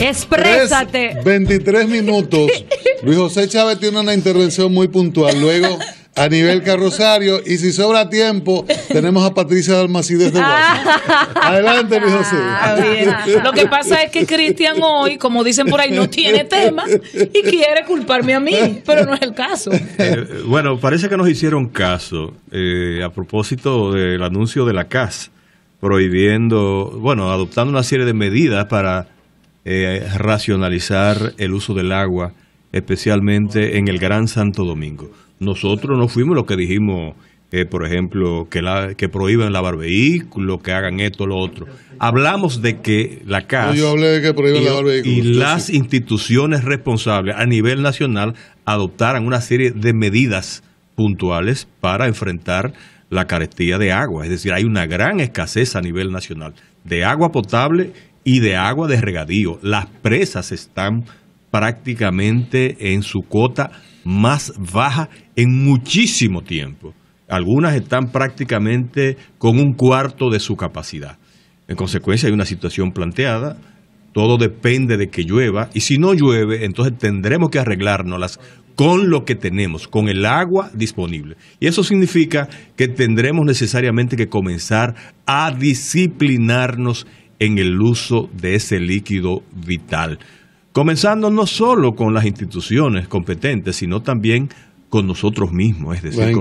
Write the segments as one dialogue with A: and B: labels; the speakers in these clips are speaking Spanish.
A: Exprésate. 23 minutos. Luis José Chávez tiene una intervención muy puntual. Luego. A nivel carrosario, y si sobra tiempo, tenemos a Patricia Dalmací desde ah. Adelante, Luis
B: José. Ah, Lo que pasa es que Cristian hoy, como dicen por ahí, no tiene tema y quiere culparme a mí, pero no es el caso. Eh,
C: bueno, parece que nos hicieron caso eh, a propósito del anuncio de la CAS, prohibiendo, bueno, adoptando una serie de medidas para eh, racionalizar el uso del agua, especialmente en el Gran Santo Domingo. Nosotros no fuimos los que dijimos, eh, por ejemplo, que, la, que prohíban lavar vehículos, que hagan esto, lo otro. Hablamos de que la casa y, las instituciones responsables a nivel nacional adoptaran una serie de medidas puntuales para enfrentar la carestía de agua. Es decir, hay una gran escasez a nivel nacional de agua potable y de agua de regadío. Las presas están prácticamente en su cota más baja en muchísimo tiempo. Algunas están prácticamente con un cuarto de su capacidad. En consecuencia, hay una situación planteada. Todo depende de que llueva. Y si no llueve, entonces tendremos que arreglárnoslas con lo que tenemos, con el agua disponible. Y eso significa que tendremos necesariamente que comenzar a disciplinarnos en el uso de ese líquido vital. Comenzando no solo con las instituciones competentes, sino también con nosotros mismos, es decir,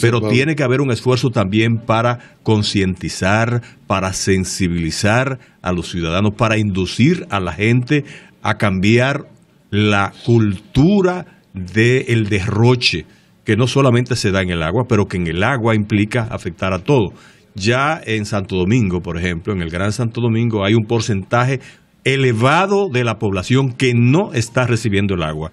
C: Pero tiene que haber un esfuerzo también para concientizar, para sensibilizar a los ciudadanos, para inducir a la gente a cambiar la cultura del derroche, que no solamente se da en el agua, pero que en el agua implica afectar a todo ya en Santo Domingo, por ejemplo, en el Gran Santo Domingo hay un porcentaje elevado de la población que no está recibiendo el agua.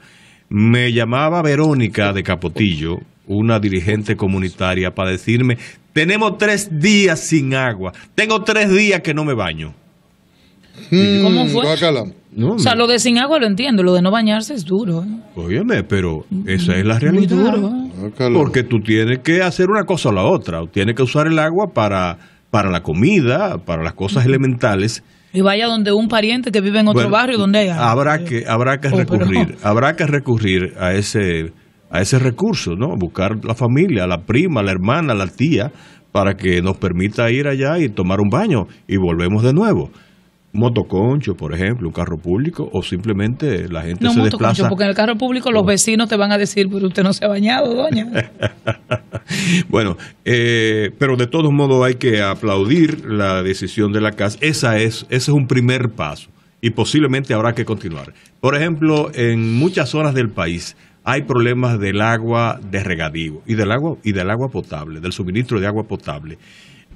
C: Me llamaba Verónica de Capotillo, una dirigente comunitaria, para decirme, tenemos tres días sin agua, tengo tres días que no me baño.
B: Hmm, ¿Cómo fue? o sea, lo de sin agua lo entiendo, lo de no bañarse es duro.
C: ¿eh? pero mm, mm, esa es la realidad. Ah, Porque tú tienes que hacer una cosa o la otra. Tienes que usar el agua para, para la comida, para las cosas elementales.
B: Y vaya donde un pariente que vive en otro barrio, donde hay
C: Habrá que, habrá que oh, recurrir, habrá que recurrir a ese, a ese recurso, ¿no? Buscar la familia, la prima, la hermana, la tía, para que nos permita ir allá y tomar un baño. Y volvemos de nuevo motoconcho, por ejemplo, un carro público, o simplemente la gente no, motoconcho, porque en
B: el carro público los vecinos te van a decir, pero usted no se ha bañado, doña.
C: bueno, eh, pero de todos modos hay que aplaudir la decisión de la casa, Esa es, ese es un primer paso y posiblemente habrá que continuar. Por ejemplo, en muchas zonas del país hay problemas del agua de regadío y del agua y del agua potable, del suministro de agua potable.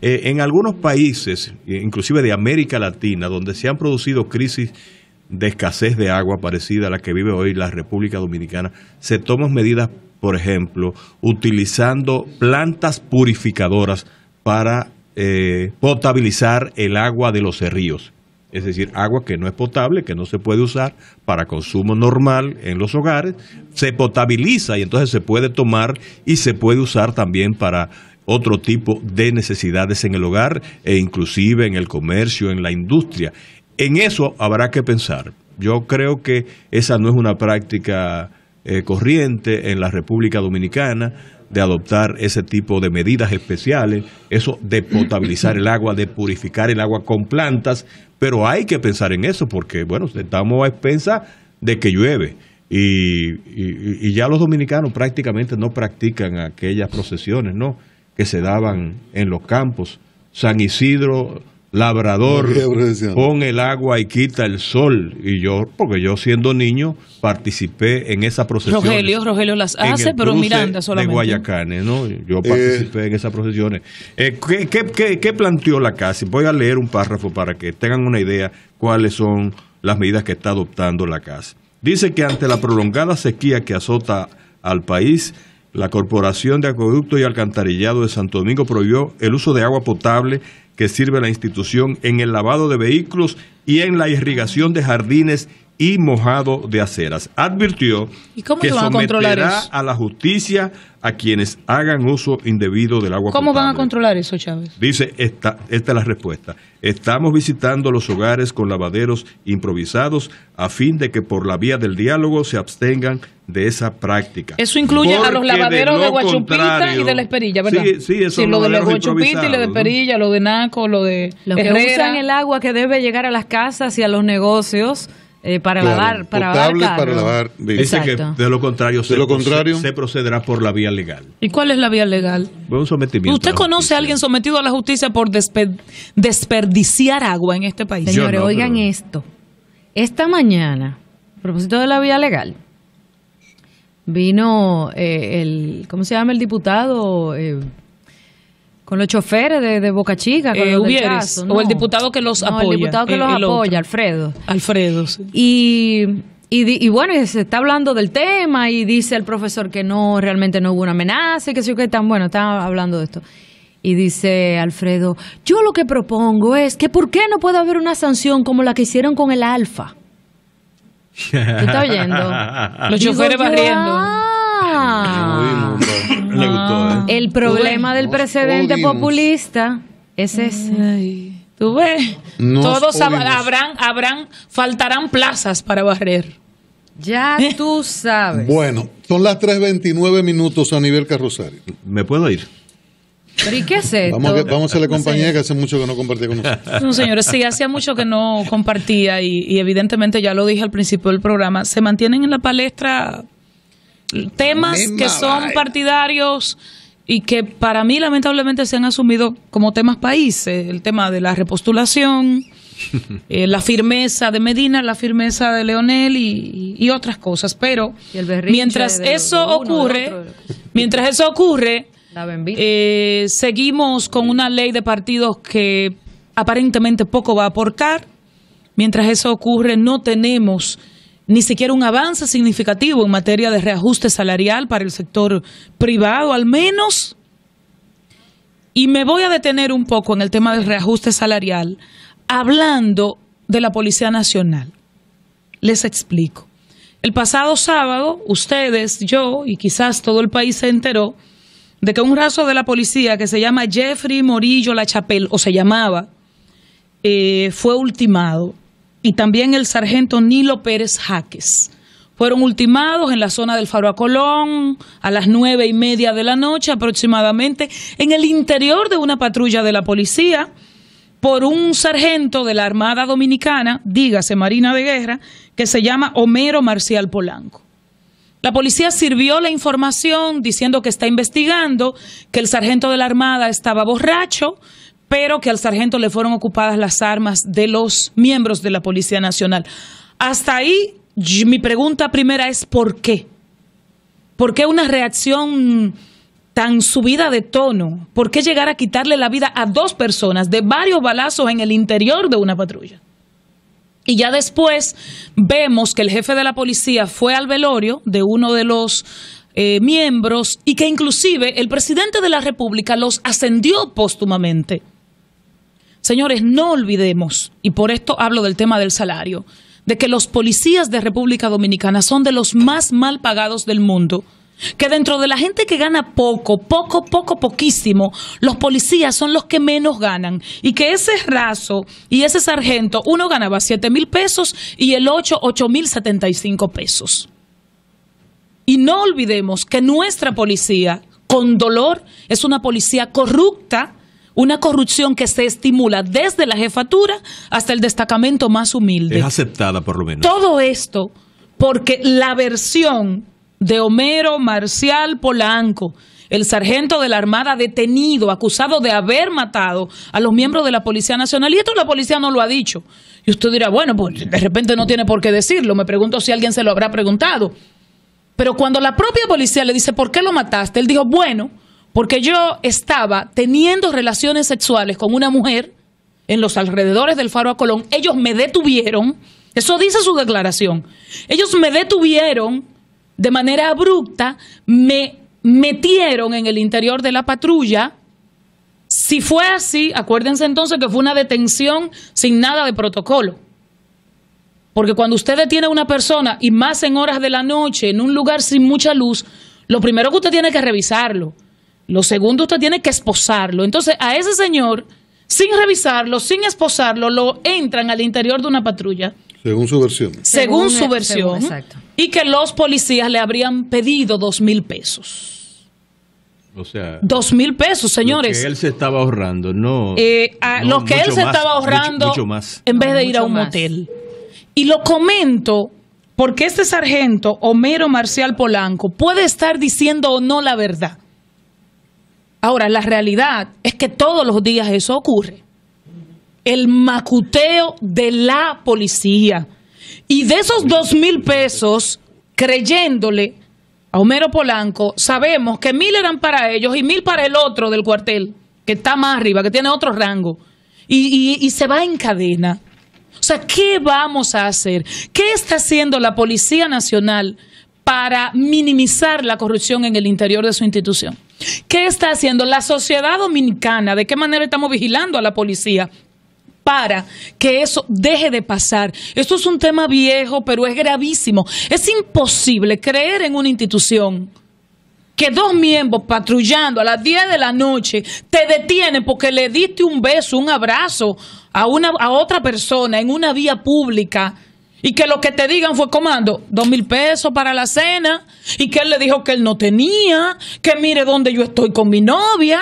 C: Eh, en algunos países, eh, inclusive de América Latina, donde se han producido crisis de escasez de agua parecida a la que vive hoy la República Dominicana, se toman medidas, por ejemplo, utilizando plantas purificadoras para eh, potabilizar el agua de los ríos. Es decir, agua que no es potable, que no se puede usar para consumo normal en los hogares, se potabiliza y entonces se puede tomar y se puede usar también para otro tipo de necesidades en el hogar e inclusive en el comercio, en la industria. En eso habrá que pensar. Yo creo que esa no es una práctica eh, corriente en la República Dominicana de adoptar ese tipo de medidas especiales, eso de potabilizar el agua, de purificar el agua con plantas, pero hay que pensar en eso porque, bueno, estamos a expensa de que llueve. y, ya los dominicanos prácticamente no practican aquellas procesiones, ¿no? que se daban en los campos. San Isidro labrador, pon el agua y quita el sol. Y yo, porque yo siendo niño, participé en esa procesión. Rogelio,
B: Rogelio las hace, pero Miranda solamente. De
C: Guayacanes, ¿no? Yo eh. participé en esas procesiones. Eh, ¿qué, planteó la casa? Voy a leer un párrafo para que tengan una idea cuáles son las medidas que está adoptando la casa. Dice que ante la prolongada sequía que azota al país, la Corporación de Acueducto y Alcantarillado de Santo Domingo prohibió el uso de agua potable que sirve a la institución en el lavado de vehículos y en la irrigación de jardines y mojado de aceras. Advirtió que someterá a, la justicia a quienes hagan uso indebido del agua ¿Cómo
B: van a controlar eso, Chávez?
C: Dice, esta, esta es la respuesta. Estamos visitando los hogares con lavaderos improvisados a fin de que por la vía del diálogo se abstengan de esa práctica.
B: Eso incluye a los lavaderos de, Guachupita y de La Esperilla, ¿verdad? Sí, sí, eso sí, lo de y La Esperilla, lo de Naco, lo de... Los que usan el agua que debe llegar a las casas y a los negocios... Eh, para lavar, para lavar para Dice que de
C: lo contrario, se, lo contrario se, procederá por la vía legal.
B: ¿Y cuál es la vía legal?
C: Un sometimiento. ¿Usted conoce
B: a alguien sometido a la justicia por desperdiciar agua en este país? Señores, oigan esto. Esta mañana, a propósito de la vía legal, vino eh, el, ¿cómo se llama el diputado? Eh, con los choferes de, Boca Chica, eh, O el diputado que los apoya. El diputado que eh, los apoya, Alfredo. Alfredo, Y y, bueno, se está hablando del tema y dice el profesor que no, realmente no hubo una amenaza y que sí, que están, bueno, están hablando de esto. Y dice Alfredo, yo lo que propongo es que ¿por qué no puede haber una sanción como la que hicieron con el Alfa?
A: ¿qué está oyendo?
B: Los choferes barriendo. Ah, Ah.
C: ¿eh?
B: El problema del precedente populista es ese. ¿Tú ves? Todos habrán, faltarán plazas para barrer. Ya ¿Eh? tú sabes.
A: Bueno, son las 3.29 minutos a nivel carrosario. ¿Me puedo ir?
B: ¿Pero y qué es Vamos a, la compañía que
A: hace mucho que no compartía con nosotros. señores, sí,
B: hacía mucho que no compartía y evidentemente, ya lo dije al principio del programa, se mantienen en la palestra temas que son partidarios y que para mí lamentablemente se han asumido como temas países. el tema de la repostulación, eh, la firmeza de Medina, la firmeza de Leonel y, otras cosas. Pero
C: mientras eso ocurre,
B: mientras eso ocurre, eh, seguimos con una ley de partidos que aparentemente poco va a aportar. Mientras eso ocurre, no tenemos ni siquiera un avance significativo en materia de reajuste salarial para el sector privado, al menos. Y me voy a detener un poco en el tema del reajuste salarial, hablando de la Policía Nacional. Les explico. El pasado sábado, ustedes, yo y quizás todo el país se enteró de que un raso de la policía que se llama Jeffrey Morillo La Chapel, o se llamaba, eh, fue ultimado y también el sargento Nilo Pérez Jaques. Fueron ultimados en la zona del Faro a Colón a las nueve y media de la noche aproximadamente en el interior de una patrulla de la policía por un sargento de la Armada Dominicana, dígase Marina de Guerra, que se llama Homero Marcial Polanco. La policía sirvió la información diciendo que está investigando, que el sargento de la Armada estaba borracho, pero que al sargento le fueron ocupadas las armas de los miembros de la Policía Nacional. Hasta ahí, mi pregunta primera es ¿por qué? ¿Por qué una reacción tan subida de tono? ¿Por qué llegar a quitarle la vida a dos personas de varios balazos en el interior de una patrulla? Y ya después vemos que el jefe de la policía fue al velorio de uno de los eh, miembros y que inclusive el presidente de la República los ascendió póstumamente. Señores, no olvidemos, y por esto hablo del tema del salario, de que los policías de República Dominicana son de los más mal pagados del mundo. Que dentro de la gente que gana poco, poco, poco, poquísimo, los policías son los que menos ganan. Y que ese raso y ese sargento, uno ganaba 7 mil pesos y el 8, 8 mil 75 pesos. Y no olvidemos que nuestra policía, con dolor, es una policía corrupta, una corrupción que se estimula desde la jefatura hasta el destacamento más humilde. Es
C: aceptada por lo menos.
B: Todo esto porque la versión de Homero Marcial Polanco, el sargento de la Armada detenido, acusado de haber matado a los miembros de la Policía Nacional. Y esto la policía no lo ha dicho. Y usted dirá, bueno, pues de repente no tiene por qué decirlo. Me pregunto si alguien se lo habrá preguntado. Pero cuando la propia policía le dice, ¿por qué lo mataste? Él dijo, bueno, porque yo estaba teniendo relaciones sexuales con una mujer en los alrededores del Faro a Colón. Ellos me detuvieron, eso dice su declaración. Ellos me detuvieron de manera abrupta, me metieron en el interior de la patrulla. Si fue así, acuérdense entonces que fue una detención sin nada de protocolo. Porque cuando usted detiene a una persona y más en horas de la noche, en un lugar sin mucha luz, lo primero que usted tiene que revisarlo. Lo segundo, usted tiene que esposarlo. Entonces, a ese señor, sin revisarlo, sin esposarlo, lo entran al interior de una patrulla.
A: Según su versión. Según, su e- versión.
B: y que los policías le habrían pedido dos mil pesos.
A: O sea,
C: dos mil pesos, señores. que él se estaba ahorrando, no. Eh, que él se estaba ahorrando más.
B: en vez de ir a un motel. Y lo comento porque este sargento, Homero Marcial Polanco, puede estar diciendo o no la verdad. Ahora, la realidad es que todos los días eso ocurre. El macuteo de la policía. Y de esos dos mil pesos, creyéndole a Homero Polanco, sabemos que mil eran para ellos y mil para el otro del cuartel, que está más arriba, que tiene otro rango. Y, y se va en cadena. O sea, ¿qué vamos a hacer? ¿Qué está haciendo la Policía Nacional para minimizar la corrupción en el interior de su institución? ¿Qué está haciendo la sociedad dominicana? ¿De qué manera estamos vigilando a la policía? para que eso deje de pasar. Esto es un tema viejo, pero es gravísimo. Es imposible creer en una institución que dos miembros patrullando a las 10 de la noche te detienen porque le diste un beso, un abrazo a, a otra persona en una vía pública. Y que lo que te digan fue, comando, dos mil pesos para la cena. Y que él le dijo que él no tenía, que mire dónde yo estoy con mi novia.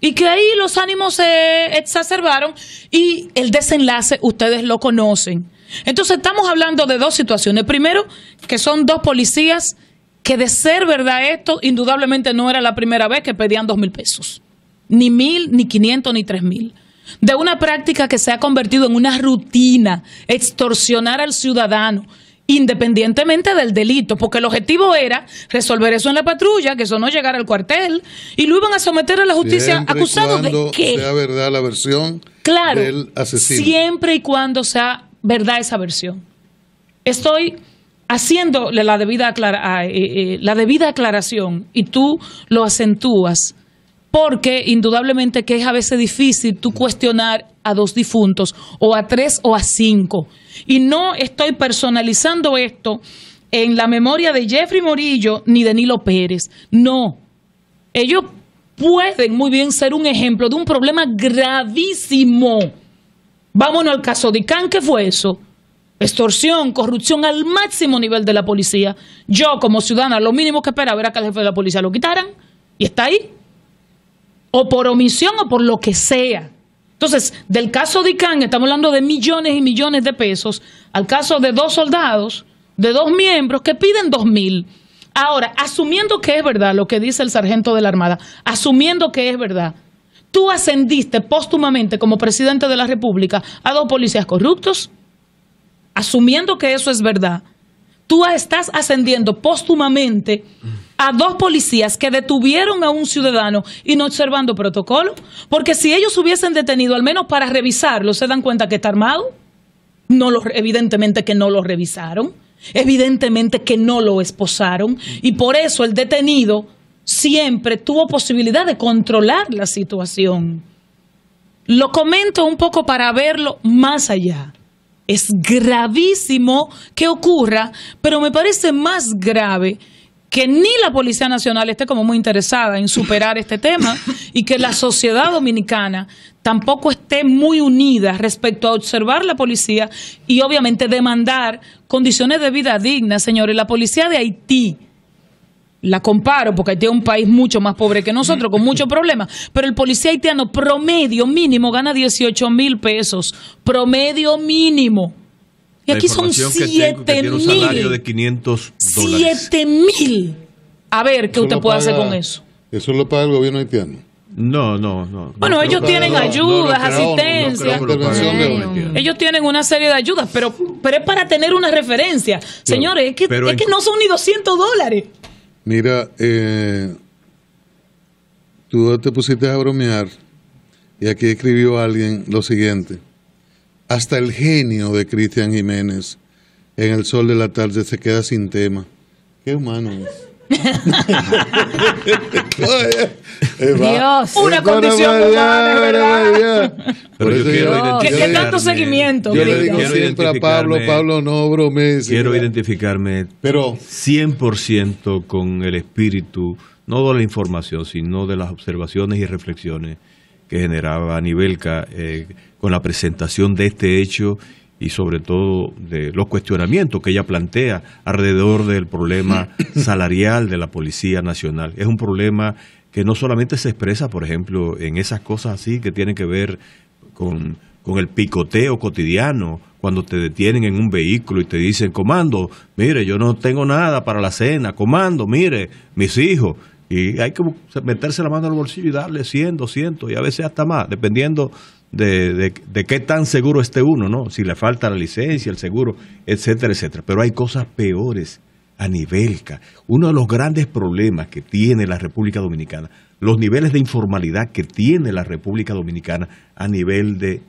B: Y que ahí los ánimos se exacerbaron y el desenlace ustedes lo conocen. Entonces estamos hablando de dos situaciones. Primero, que son dos policías que de ser verdad esto, indudablemente no era la primera vez que pedían dos mil pesos. Ni mil, ni quinientos, ni tres mil de una práctica que se ha convertido en una rutina, extorsionar al ciudadano independientemente del delito, porque el objetivo era resolver eso en la patrulla, que eso no llegara al cuartel, y lo iban a someter a la justicia acusado de que sea
A: verdad la versión
B: del asesino. Siempre y cuando sea verdad esa versión. Estoy haciéndole la debida, eh, eh, la debida aclaración y tú lo acentúas porque indudablemente que es a veces difícil tú cuestionar a dos difuntos o a tres o a cinco. Y no estoy personalizando esto en la memoria de Jeffrey Morillo ni de Nilo Pérez. No, ellos pueden muy bien ser un ejemplo de un problema gravísimo. Vámonos al caso de Can, ¿qué fue eso? extorsión, corrupción al máximo nivel de la policía. Yo, como ciudadana, lo mínimo que esperaba era que el jefe de la policía lo quitaran y está ahí o por omisión o por lo que sea. Entonces, del caso de ICANN, estamos hablando de millones y millones de pesos, al caso de dos soldados, de dos miembros que piden dos mil. Ahora, asumiendo que es verdad lo que dice el sargento de la Armada, asumiendo que es verdad, tú ascendiste póstumamente como presidente de la República a dos policías corruptos, asumiendo que eso es verdad, tú estás ascendiendo póstumamente a dos policías que detuvieron a un ciudadano y no observando protocolo? Porque si ellos hubiesen detenido, al menos para revisarlo, se dan cuenta que está armado. No lo, evidentemente que no lo revisaron. Evidentemente que no lo esposaron. Y por eso el detenido siempre tuvo posibilidad de controlar la situación. Lo comento un poco para verlo más allá. Es gravísimo que ocurra, pero me parece más grave que ni la Policía Nacional esté como muy interesada en superar este tema y que la sociedad dominicana tampoco esté muy unida respecto a observar la policía y obviamente demandar condiciones de vida dignas, señores. La policía de Haití, la comparo porque Haití es un país mucho más pobre que nosotros, con muchos problemas, pero el policía haitiano promedio mínimo gana 18 mil pesos, promedio mínimo. Y aquí son 7 mil. salario de
A: 500 7
B: mil. A ver, ¿qué usted puede hacer con eso?
A: Eso lo paga el gobierno haitiano. No, no, no. Bueno, ellos tienen ayudas, asistencias. asistencia.
B: ellos tienen una serie de ayudas, pero, pero es para tener una referencia. Señores, es, que, no son ni 200 dólares.
A: Mira, eh, tú te pusiste a bromear y aquí escribió alguien lo siguiente. Hasta el genio de Cristian Jiménez en el sol de la tarde se queda sin tema. Qué humano es. Eh, Dios, una condición humana, ¿verdad? Pero yo quiero que, tanto
B: seguimiento. quiero
A: siempre a Pablo, Pablo no Quiero identificarme
C: 100% con el espíritu, no de la información, sino de las observaciones y reflexiones que generaba Anibelka eh, con la presentación de este hecho y sobre todo de los cuestionamientos que ella plantea alrededor del problema salarial de la Policía Nacional. Es un problema que no solamente se expresa, por ejemplo, en esas cosas así que tienen que ver con, con el picoteo cotidiano, cuando te detienen en un vehículo y te dicen, comando, mire, yo no tengo nada para la cena, comando, mire, mis hijos, y hay que meterse la mano en el bolsillo y darle 100, 200 y a veces hasta más, dependiendo de, de, qué tan seguro esté uno, ¿no? Si le falta la licencia, el seguro, etcétera, etcétera. Pero hay cosas peores a nivel. Uno de los grandes problemas que tiene la República Dominicana, los niveles de informalidad que tiene la República Dominicana a nivel de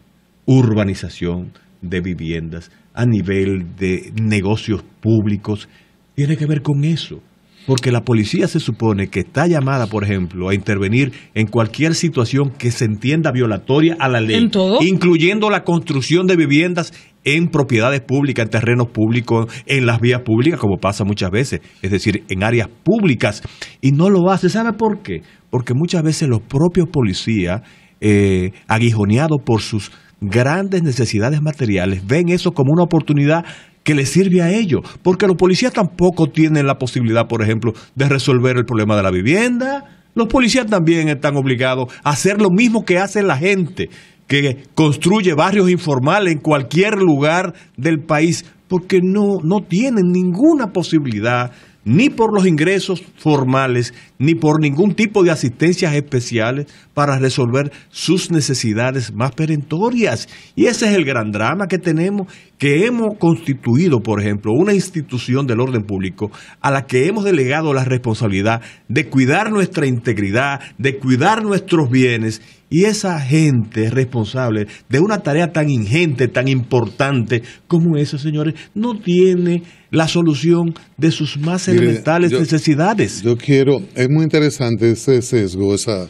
C: urbanización de viviendas, a nivel de negocios públicos, tiene que ver con eso. Porque la policía se supone que está llamada, por ejemplo, a intervenir en cualquier situación que se entienda violatoria a la ley, incluyendo la construcción de viviendas en propiedades públicas, en terrenos públicos, en las vías públicas, como pasa muchas veces, es decir, en áreas públicas. Y no lo hace. ¿Sabe por qué? Porque muchas veces los propios policías, eh, aguijoneados por sus grandes necesidades materiales, ven eso como una oportunidad que les sirve a ellos, porque los policías tampoco tienen la posibilidad, por ejemplo, de resolver el problema de la vivienda. Los policías también están obligados a hacer lo mismo que hace la gente que construye barrios informales en cualquier lugar del país, porque no, no tienen ninguna posibilidad ni por los ingresos formales, ni por ningún tipo de asistencias especiales para resolver sus necesidades más perentorias. Y ese es el gran drama que tenemos, que hemos constituido, por ejemplo, una institución del orden público a la que hemos delegado la responsabilidad de cuidar nuestra integridad, de cuidar nuestros bienes y esa gente responsable de una tarea tan ingente, tan importante como esa, señores, no tiene la solución de sus más elementales
A: necesidades. Yo quiero, es muy interesante ese sesgo, esa,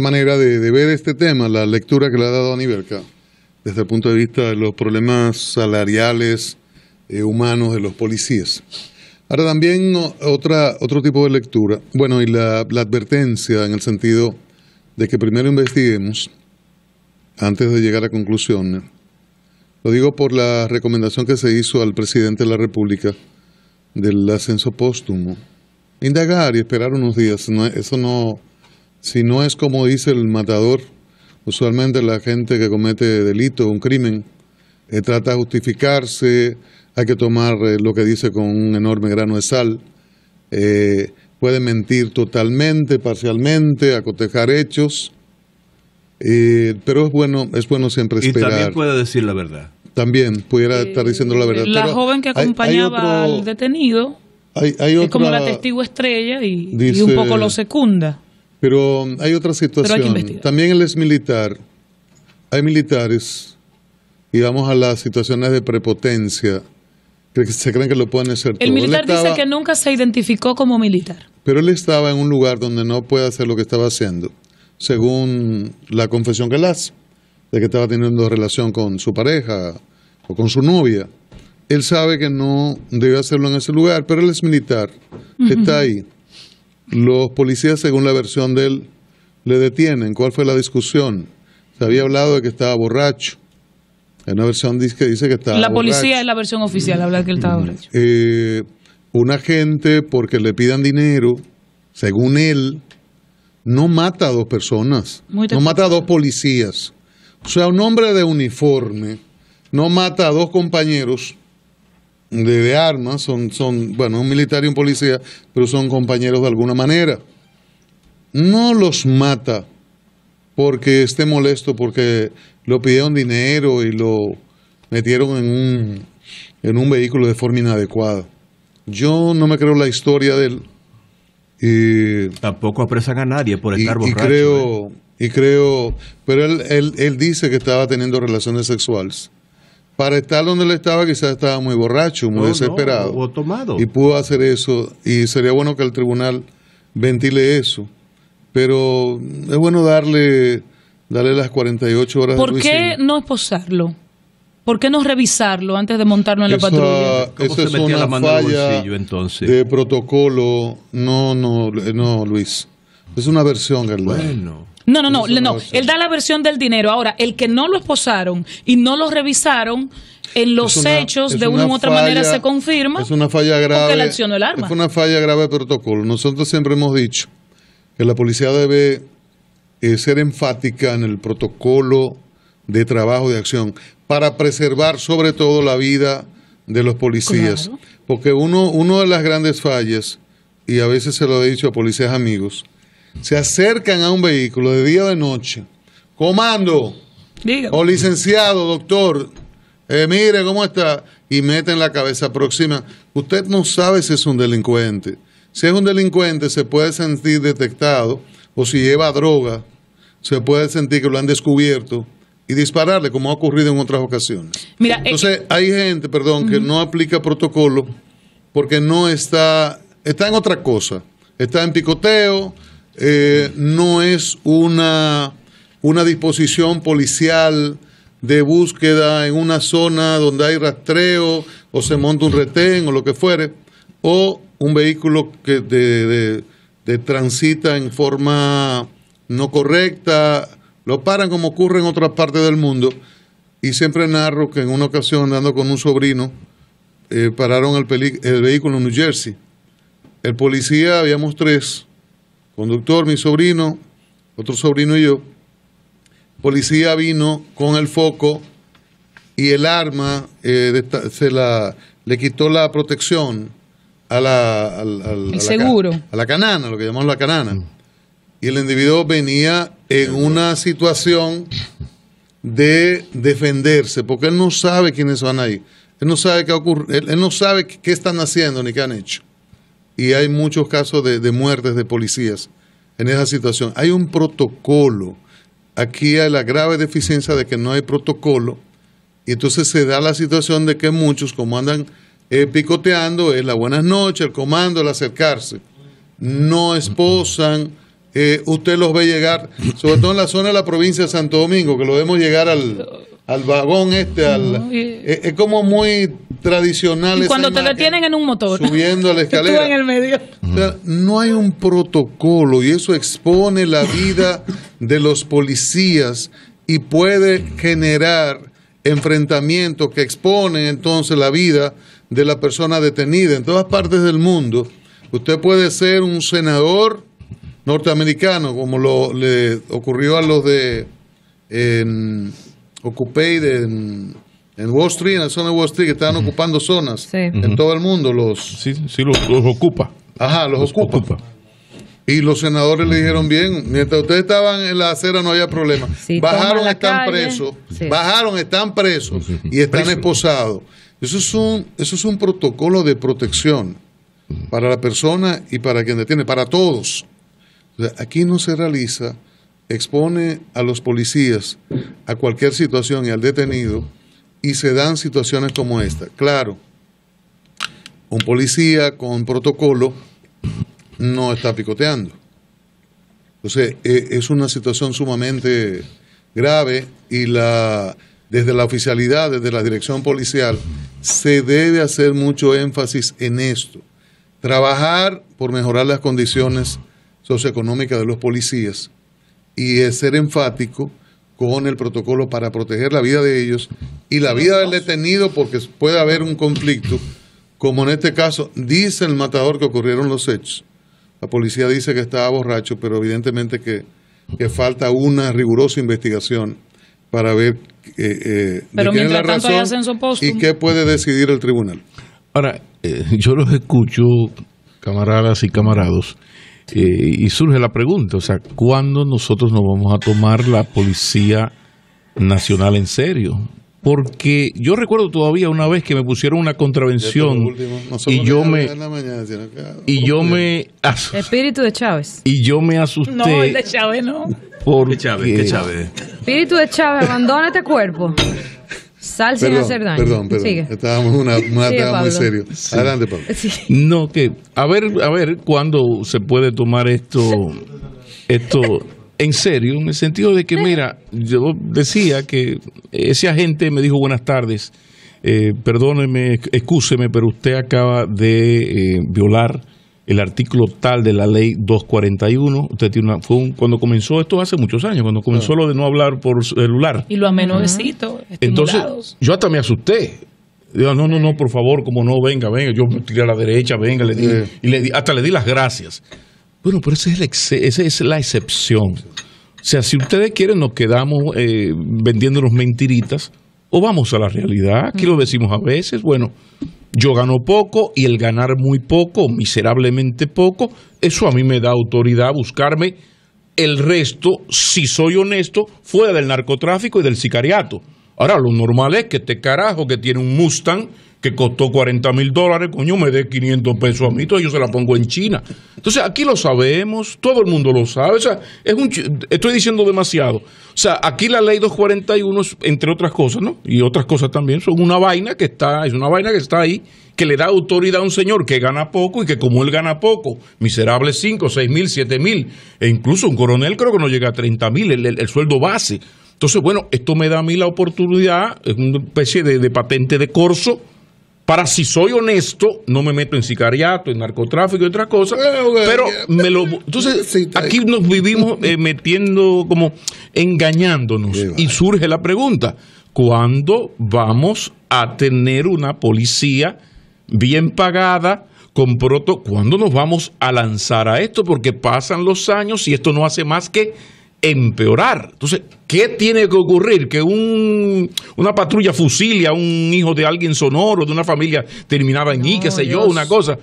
A: manera de, ver este tema, la lectura que le ha dado a desde el punto de vista de los problemas salariales, eh, humanos de los policías. Ahora también otra, otro tipo de lectura, bueno, y la advertencia en el sentido de que primero investiguemos antes de llegar a conclusiones. Lo digo por la recomendación que se hizo al presidente de la República del ascenso póstumo. Indagar y esperar unos días, eso no, si no es como dice el matador, usualmente la gente que comete delito, un crimen, eh, trata de justificarse, hay que tomar eh, lo que dice con un enorme grano de sal. Eh, puede mentir totalmente, parcialmente, acotejar hechos, eh, pero es bueno, es bueno siempre esperar. Y también puede decir la verdad. También pudiera estar diciendo la verdad. La joven que acompañaba al
B: detenido
A: es como la testigo
B: estrella y, un poco lo secunda.
A: Pero hay otra situación. también él es militar. Hay militares, y vamos a las situaciones de prepotencia se creen que lo pueden hacer El militar dice que
B: nunca se identificó como militar.
A: Pero él estaba en un lugar donde no puede hacer lo que estaba haciendo, según la confesión que él hace, de que estaba teniendo relación con su pareja o con su novia. Él sabe que no debe hacerlo en ese lugar, pero él es militar, está ahí. Los policías, según la versión de él, le detienen. ¿Cuál fue la discusión? Se había hablado de que estaba borracho hay una versión que dice que está. La policía
B: es la versión oficial, habla que él estaba borracho.
A: Eh, un agente, porque le pidan dinero, según él, no mata a dos personas, no mata a dos policías. O sea, un hombre de uniforme no mata a dos compañeros de, armas, son, son, bueno, un militar y un policía, pero son compañeros de alguna manera. No los mata porque esté molesto, porque lo pidieron dinero y lo metieron en un, en un vehículo de forma inadecuada. Yo no me creo la historia de él. Tampoco apresan a nadie por estar borracho. Y creo, ¿eh? y creo pero él, él, dice que estaba teniendo relaciones sexuales. Para estar donde él estaba, quizás estaba muy borracho, muy desesperado. Y pudo hacer eso. Y sería bueno que el tribunal ventile eso. Pero es bueno darle Dale las 48 horas. ¿Por qué
B: no esposarlo? ¿Por qué no revisarlo antes de montarlo en la patrulla? es una falla
A: entonces? de protocolo. No, no, eh, no, Luis. Es una versión, Bueno.
B: No, no, no, Él da la versión del dinero. Ahora, el que no lo esposaron y no lo revisaron, en los hechos, de una, u otra manera se confirma. Es
A: una falla grave. arma. Es una falla grave de protocolo. Nosotros siempre hemos dicho que la policía debe eh, ser enfática en el protocolo de trabajo de acción para preservar sobre todo la vida de los policías. Porque uno, uno de las grandes fallas, y a veces se lo he dicho a policías amigos, se acercan a un vehículo de día o de noche. Comando. O licenciado, doctor. Eh, mire cómo está. Y meten la cabeza próxima. Usted no sabe si es un delincuente. Si es un delincuente, se puede sentir detectado o si lleva droga, se puede sentir que lo han descubierto y dispararle, como ha ocurrido en otras ocasiones. Eh, Entonces, hay gente, perdón, que no aplica protocolo porque no está, está en otra cosa, está en picoteo, eh, no es una, una disposición policial de búsqueda en una zona donde hay rastreo o se monta un retén o lo que fuere, o un vehículo que de este, transita en forma no correcta, lo paran como ocurre en otras partes del mundo. Y siempre narro que en una ocasión andando con un sobrino, eh, pararon el, el vehículo en New Jersey. El policía, habíamos tres, conductor, mi sobrino, otro sobrino y yo. Policía vino con el foco y el arma eh, se la, le quitó la protección a la, la, canana, lo que llamamos la canana. Mm. Y el individuo venía en una situación de defenderse, porque él no sabe quiénes van ahí. Él no sabe qué ocurre, él, no sabe qué están haciendo ni qué han hecho. Y hay muchos casos de, de muertes de policías en esa situación. Hay un protocolo. Aquí hay la grave deficiencia de que no hay protocolo. Y entonces se da la situación de que muchos, como andan eh, picoteando es la buenas noches, el comando, el acercarse. No esposan. Eh, usted los ve llegar, sobre todo en la zona de la provincia de Santo Domingo, que lo vemos llegar al, vagón este, al, es, como muy tradicional. cuando
B: te detienen en un motor.
A: Subiendo a la escalera. no hay un protocolo y eso expone la vida de los policías y puede generar enfrentamientos que exponen entonces la vida de la persona detenida. En todas partes del mundo, usted puede ser un senador norteamericano, como lo, le ocurrió a los de en, Occupy en, Wall Street, en la zona de Wall Street, que estaban ocupando zonas en todo el mundo. Los, sí, los, ocupa. Ajá, los, ocupa. Y los senadores le dijeron bien, mientras ustedes estaban en la acera no había problema. bajaron, están presos, bajaron, están presos y están esposados. Eso es un, eso es un protocolo de protección para la persona y para quien detiene, para todos. aquí no se realiza, expone a los policías a cualquier situación y al detenido y se dan situaciones como esta. Claro, un policía con protocolo no está picoteando. Entonces, es una situación sumamente grave y la, desde la oficialidad, desde la dirección policial, se debe hacer mucho énfasis en esto. Trabajar por mejorar las condiciones socioeconómicas de los policías y ser enfático con el protocolo para proteger la vida de ellos y la vida del detenido porque puede haber un conflicto, como en este caso dice el matador que ocurrieron los hechos. La policía dice que estaba borracho, pero evidentemente que, que falta una rigurosa investigación para ver eh, eh, de quién la y qué puede decidir el tribunal.
D: Ahora, eh, yo los escucho, camaradas y camarados, y surge la pregunta, o sea, ¿cuándo nosotros nos vamos a tomar la Policía Nacional en serio? porque yo recuerdo todavía una vez que me pusieron una contravención y yo me y yo me espíritu de Chávez y yo me asusté no el
B: de Chávez no
D: ¿Qué Chávez
B: espíritu de Chávez abandona este cuerpo Sal sin hacer daño. Perdón, perdón. Sigue.
D: Estábamos una, una muy serio. Adelante, Pablo. No, que a ver, a ver cuándo se puede tomar esto, esto en serio, en el sentido de que, mira, yo decía que ese agente me dijo buenas tardes, eh, perdóneme, excúseme, pero usted acaba de eh, violar el artículo tal de la ley 241. Usted tiene una, fue cuando comenzó esto hace muchos años, cuando comenzó ah. lo de no hablar por celular.
B: Y lo amenovecito. Entonces,
D: yo hasta me asusté. Digo, no, no, no, por favor, como no, venga, venga. Yo me tiré a la derecha, venga, le di, y le di, hasta le di las gracias. Bueno, pero esa es, esa es la excepción. O sea, si ustedes quieren, nos quedamos eh, vendiéndonos mentiritas o vamos a la realidad. Aquí lo decimos a veces. Bueno, yo gano poco y el ganar muy poco, miserablemente poco, eso a mí me da autoridad a buscarme el resto, si soy honesto, fuera del narcotráfico y del sicariato. Ahora, lo normal es que este carajo que tiene un Mustang que costó 40 mil dólares, coño, me dé 500 pesos a mí, entonces yo se la pongo en China. Entonces aquí lo sabemos, todo el mundo lo sabe, o sea, es un, estoy diciendo demasiado. O sea, aquí la ley 241, entre otras cosas, ¿no? Y otras cosas también, son una vaina que está, es una vaina que está ahí, que le da autoridad a un señor que gana poco y que como él gana poco, miserable 5, 6 mil, 7 mil, e incluso un coronel creo que no llega a 30 mil, el, sueldo base. Entonces, bueno, esto me da a mí la oportunidad, es una especie de, de patente de corso, para si soy honesto, no me meto en sicariato, en narcotráfico y otras cosas, eh, pero me lo... Entonces, aquí nos vivimos eh, metiendo como engañándonos y surge la pregunta, ¿cuándo vamos a tener una policía bien pagada? Con proto, ¿cuándo nos vamos a lanzar a esto? Porque pasan los años y esto no hace más que empeorar. Entonces, ¿qué tiene que ocurrir? Que una patrulla fusilia a un hijo de alguien sonoro, de una familia terminaba en y I, qué sé yo, una cosa.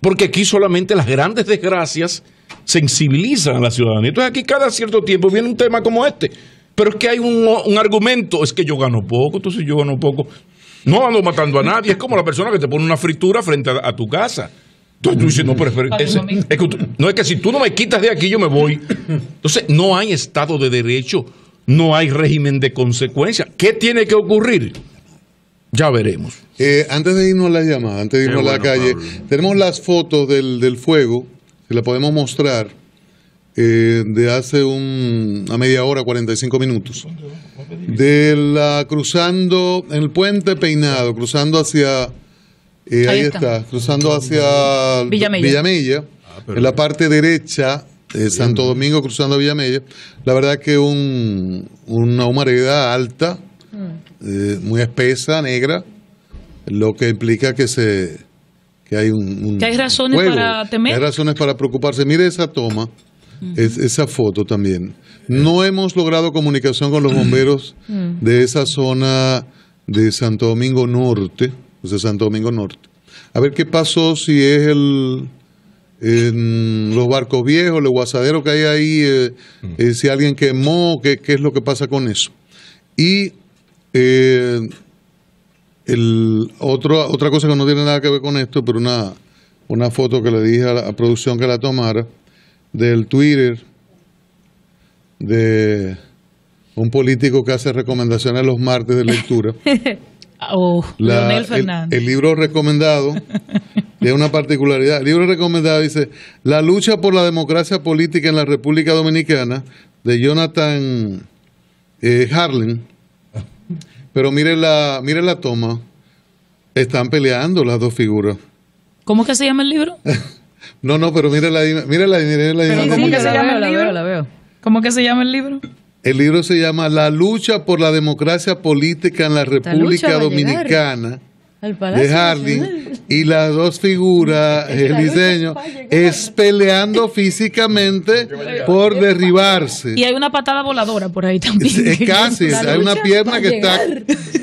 D: Porque aquí solamente las grandes desgracias sensibilizan a la ciudadanía. Entonces aquí cada cierto tiempo viene un tema como este. Pero es que hay un, argumento, es que yo gano poco, entonces yo gano poco. No ando matando a nadie, es como la persona que te pone una fritura frente a tu casa tú dices, no, pero, es que, si tú no me quitas de aquí, yo me voy. Entonces, no hay Estado de Derecho, no hay régimen de consecuencia. ¿Qué tiene que
A: ocurrir? Ya veremos. Eh, antes de irnos a la llamada, antes de irnos a la calle, tenemos las fotos del, fuego, que la podemos mostrar, eh, de hace un, una media hora, 45 minutos. De la cruzando, en el puente peinado, cruzando hacia y eh, ahí, está. cruzando hacia Villamella, ah, en la parte derecha de Santo Domingo, cruzando Villamella. La verdad que un, una humareda alta, mm. eh, muy espesa, negra, lo que implica que se que hay un, hay razones para temer. Hay razones para preocuparse. Mire esa toma, mm. esa foto también. No hemos logrado comunicación con los bomberos mm. de esa zona de Santo Domingo Norte de Santo Domingo Norte. A ver qué pasó si es el los barcos viejos, el guasadero que hay ahí, eh, mm. eh, si alguien quemó, qué, qué es lo que pasa con eso. Y eh, el otra cosa que no tiene nada que ver con esto, pero una, una foto que le dije a la producción que la tomara, del Twitter de un político que hace recomendaciones los martes de lectura.
B: Oh, el,
A: libro recomendado de una particularidad. El libro recomendado dice La lucha por la democracia política en la República Dominicana de Jonathan eh, Pero mire la, mire la toma. Están peleando las dos figuras.
B: ¿Cómo que se llama el libro?
A: no, no, pero mire la, mire la, mire la. ¿Cómo que se llama el libro?
B: ¿Cómo que se llama el libro?
A: El libro se llama La lucha por la democracia política en la República Dominicana
B: de Harling
A: y las dos figuras, el diseño, es peleando físicamente por derribarse. Y
B: hay una patada voladora por ahí también. Es, casi, hay una pierna que está,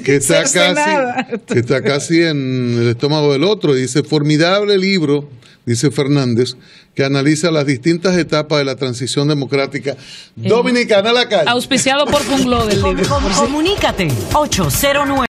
A: que está, casi, que está casi en el estómago del otro. Dice, formidable libro dice Fernández, que analiza las distintas etapas de la transición democrática eh,
B: dominicana a la calle. Auspiciado por Libro. Comunícate 809.